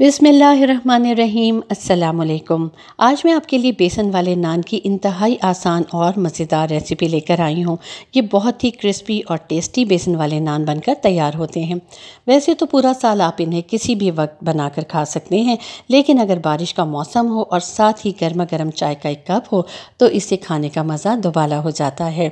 बिसमीम् अल्लाम आज मैं आपके लिए बेसन वाले नान की इंतहाई आसान और मज़ेदार रेसिपी लेकर आई हूँ ये बहुत ही क्रिस्पी और टेस्टी बेसन वाले नान बनकर तैयार होते हैं वैसे तो पूरा साल आप इन्हें किसी भी वक्त बनाकर खा सकते हैं लेकिन अगर बारिश का मौसम हो और साथ ही गर्मा गर्म चाय का एक कप हो तो इसे खाने का मज़ा दोबाला हो जाता है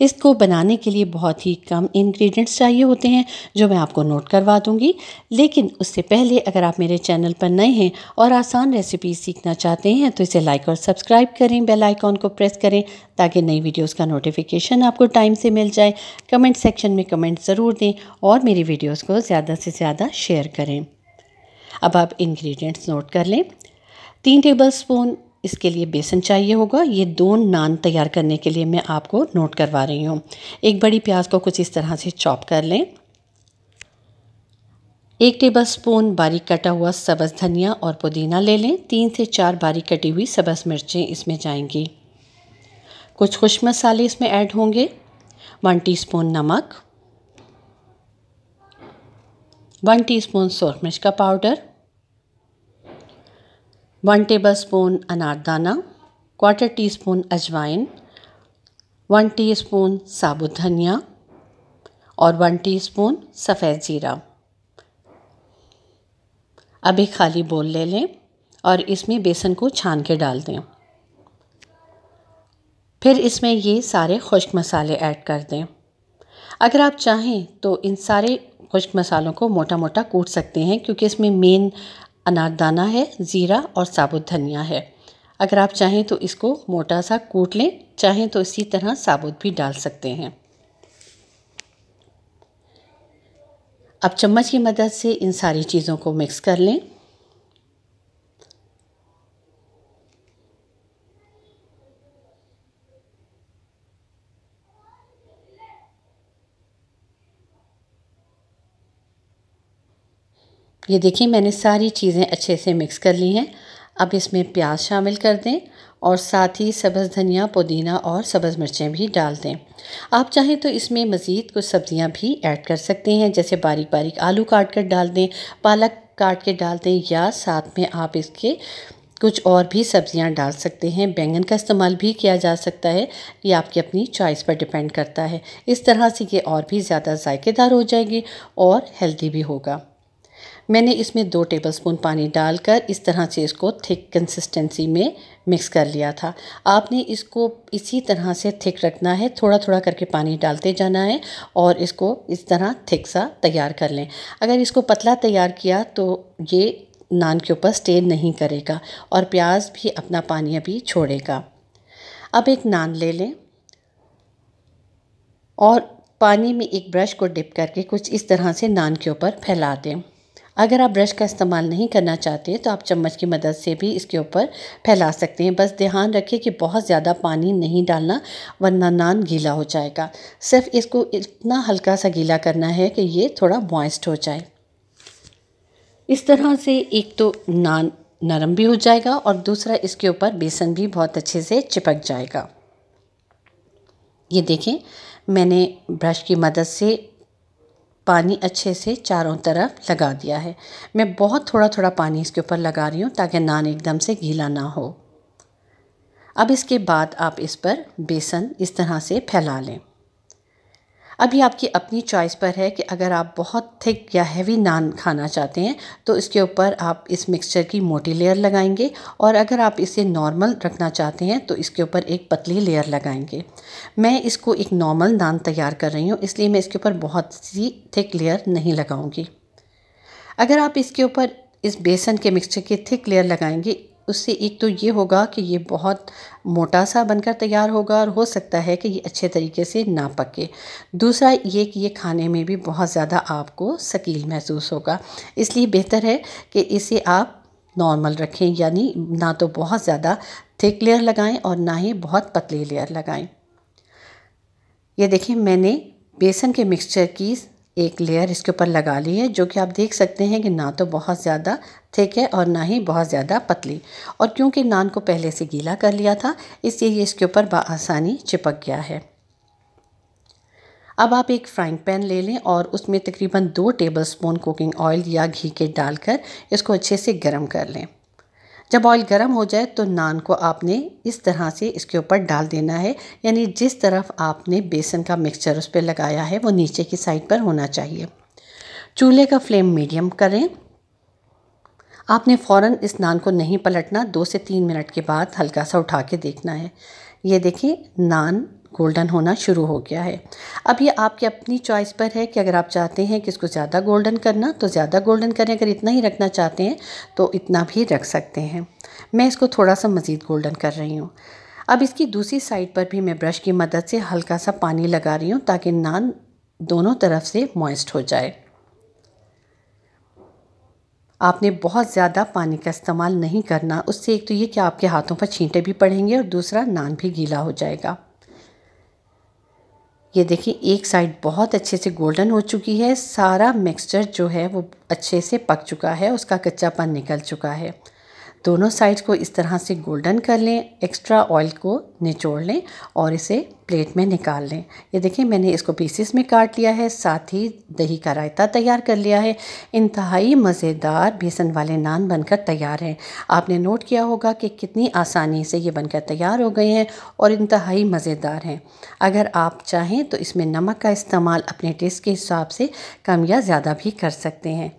इसको बनाने के लिए बहुत ही कम इंग्रेडिएंट्स चाहिए होते हैं जो मैं आपको नोट करवा दूंगी लेकिन उससे पहले अगर आप मेरे चैनल पर नए हैं और आसान रेसिपी सीखना चाहते हैं तो इसे लाइक और सब्सक्राइब करें बेल आइकॉन को प्रेस करें ताकि नई वीडियोस का नोटिफिकेशन आपको टाइम से मिल जाए कमेंट सेक्शन में कमेंट ज़रूर दें और मेरी वीडियोज़ को ज़्यादा से ज़्यादा शेयर करें अब आप इंग्रेडिएंट्स नोट कर लें तीन टेबल स्पून इसके लिए बेसन चाहिए होगा ये दो नान तैयार करने के लिए मैं आपको नोट करवा रही हूँ एक बड़ी प्याज को कुछ इस तरह से चॉप कर लें एक टेबल स्पून बारीक कटा हुआ सब्ज़ धनिया और पुदीना ले लें तीन से चार बारीक कटी हुई सब्ज़ मिर्चें इसमें जाएंगी कुछ खुश मसाले इसमें ऐड होंगे वन टीस्पून नमक वन टीस्पून सुरख मिर्च का पाउडर वन टेबल स्पून अनारदाना क्वार्टर टी स्पून अजवाइन वन टी स्पून साबुत धनिया और वन टी स्पून सफ़ेद ज़ीरा अब एक खाली बोल ले लें और इसमें बेसन को छान के डाल दें फिर इसमें ये सारे खुश्क मसाले ऐड कर दें अगर आप चाहें तो इन सारे खुश्क मसालों को मोटा मोटा कूट सकते हैं क्योंकि इसमें मेन अनारदाना है ज़ीरा और साबुत धनिया है अगर आप चाहें तो इसको मोटा सा कूट लें चाहें तो इसी तरह साबुत भी डाल सकते हैं अब चम्मच की मदद से इन सारी चीज़ों को मिक्स कर लें ये देखिए मैंने सारी चीज़ें अच्छे से मिक्स कर ली हैं अब इसमें प्याज शामिल कर दें और साथ ही सब्ज़ धनिया पुदीना और सब्ज़ मिर्चें भी डाल दें आप चाहें तो इसमें मज़ीद कुछ सब्ज़ियाँ भी ऐड कर सकते हैं जैसे बारीक बारीक आलू काट कर डाल दें पालक काट के डाल दें या साथ में आप इसके कुछ और भी सब्ज़ियाँ डाल सकते हैं बैंगन का इस्तेमाल भी किया जा सकता है ये आपकी अपनी चॉइस पर डिपेंड करता है इस तरह से ये और भी ज़्यादा जायकेदार हो जाएगी और हेल्दी भी होगा मैंने इसमें दो टेबलस्पून पानी डालकर इस तरह से इसको थिक कंसिस्टेंसी में मिक्स कर लिया था आपने इसको इसी तरह से थिक रखना है थोड़ा थोड़ा करके पानी डालते जाना है और इसको इस तरह थिक सा तैयार कर लें अगर इसको पतला तैयार किया तो ये नान के ऊपर स्टेन नहीं करेगा और प्याज भी अपना पानी अभी छोड़ेगा अब एक नान ले लें और पानी में एक ब्रश को डिप करके कुछ इस तरह से नान के ऊपर फैला दें अगर आप ब्रश का इस्तेमाल नहीं करना चाहते तो आप चम्मच की मदद से भी इसके ऊपर फैला सकते हैं बस ध्यान रखें कि बहुत ज़्यादा पानी नहीं डालना वरना नान गीला हो जाएगा सिर्फ इसको इतना हल्का सा गीला करना है कि ये थोड़ा मॉइस्ट हो जाए इस तरह से एक तो नान नरम भी हो जाएगा और दूसरा इसके ऊपर बेसन भी बहुत अच्छे से चिपक जाएगा ये देखें मैंने ब्रश की मदद से पानी अच्छे से चारों तरफ लगा दिया है मैं बहुत थोड़ा थोड़ा पानी इसके ऊपर लगा रही हूँ ताकि नान एकदम से गीला ना हो अब इसके बाद आप इस पर बेसन इस तरह से फैला लें अभी आपकी अपनी चॉइस पर है कि अगर आप बहुत थिक या हैवी नान खाना चाहते हैं तो इसके ऊपर आप इस मिक्सचर की मोटी लेयर लगाएंगे और अगर आप इसे नॉर्मल रखना चाहते हैं तो इसके ऊपर एक पतली लेयर लगाएंगे मैं इसको एक नॉर्मल नान तैयार कर रही हूँ इसलिए मैं इसके ऊपर बहुत सी थिक लेयर नहीं लगाऊंगी अगर आप इसके ऊपर इस बेसन के मिक्सचर की थिक लेयर लगाएंगे उससे एक तो ये होगा कि ये बहुत मोटा सा बनकर तैयार होगा और हो सकता है कि ये अच्छे तरीके से ना पके दूसरा ये कि ये खाने में भी बहुत ज़्यादा आपको शकील महसूस होगा इसलिए बेहतर है कि इसे आप नॉर्मल रखें यानी ना तो बहुत ज़्यादा थिक लेयर लगाएं और ना ही बहुत पतली लेयर लगाएं ये देखिए मैंने बेसन के मिक्सचर की एक लेयर इसके ऊपर लगा ली है जो कि आप देख सकते हैं कि ना तो बहुत ज़्यादा थिक है और ना ही बहुत ज़्यादा पतली और क्योंकि नान को पहले से गीला कर लिया था इसलिए ये इसके ऊपर आसानी चिपक गया है अब आप एक फ्राइंग पैन ले लें और उसमें तकरीबन दो टेबलस्पून कुकिंग ऑयल या घी के डालकर इसको अच्छे से गर्म कर लें जब ऑयल गर्म हो जाए तो नान को आपने इस तरह से इसके ऊपर डाल देना है यानी जिस तरफ आपने बेसन का मिक्सचर उस पर लगाया है वो नीचे की साइड पर होना चाहिए चूल्हे का फ्लेम मीडियम करें आपने फ़ौरन इस नान को नहीं पलटना दो से तीन मिनट के बाद हल्का सा उठा के देखना है ये देखिए नान गोल्डन होना शुरू हो गया है अब ये आपकी अपनी चॉइस पर है कि अगर आप चाहते हैं कि इसको ज़्यादा गोल्डन करना तो ज़्यादा गोल्डन करें अगर इतना ही रखना चाहते हैं तो इतना भी रख सकते हैं मैं इसको थोड़ा सा मज़ीद गोल्डन कर रही हूँ अब इसकी दूसरी साइड पर भी मैं ब्रश की मदद से हल्का सा पानी लगा रही हूँ ताकि नान दोनों तरफ से मॉइस्ट हो जाए आपने बहुत ज़्यादा पानी का इस्तेमाल नहीं करना उससे एक तो ये कि आपके हाथों पर छींटे भी पड़ेंगे और दूसरा नान भी गीला हो जाएगा ये देखिए एक साइड बहुत अच्छे से गोल्डन हो चुकी है सारा मिक्सचर जो है वो अच्छे से पक चुका है उसका कच्चापन निकल चुका है दोनों साइड्स को इस तरह से गोल्डन कर लें एक्स्ट्रा ऑयल को निचोड़ लें और इसे प्लेट में निकाल लें ये देखिए मैंने इसको पीसेस में काट लिया है साथ ही दही का रायता तैयार कर लिया है इंतहाई मज़ेदार बेसन वाले नान बनकर तैयार हैं आपने नोट किया होगा कि कितनी आसानी से ये बनकर तैयार हो गए हैं और इंतहाई मज़ेदार हैं अगर आप चाहें तो इसमें नमक का इस्तेमाल अपने टेस्ट के हिसाब से कम या ज़्यादा भी कर सकते हैं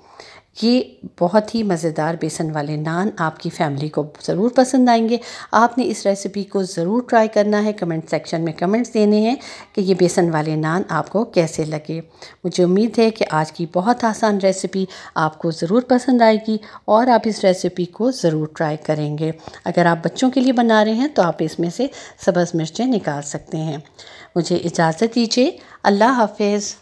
ये बहुत ही मज़ेदार बेसन वाले नान आपकी फ़ैमिली को ज़रूर पसंद आएंगे आपने इस रेसिपी को ज़रूर ट्राई करना है कमेंट सेक्शन में कमेंट्स देने हैं कि ये बेसन वाले नान आपको कैसे लगे मुझे उम्मीद है कि आज की बहुत आसान रेसिपी आपको ज़रूर पसंद आएगी और आप इस रेसिपी को ज़रूर ट्राई करेंगे अगर आप बच्चों के लिए बना रहे हैं तो आप इसमें से सब्ज़ मिर्चें निकाल सकते हैं मुझे इजाज़त दीजिए अल्लाह हाफिज़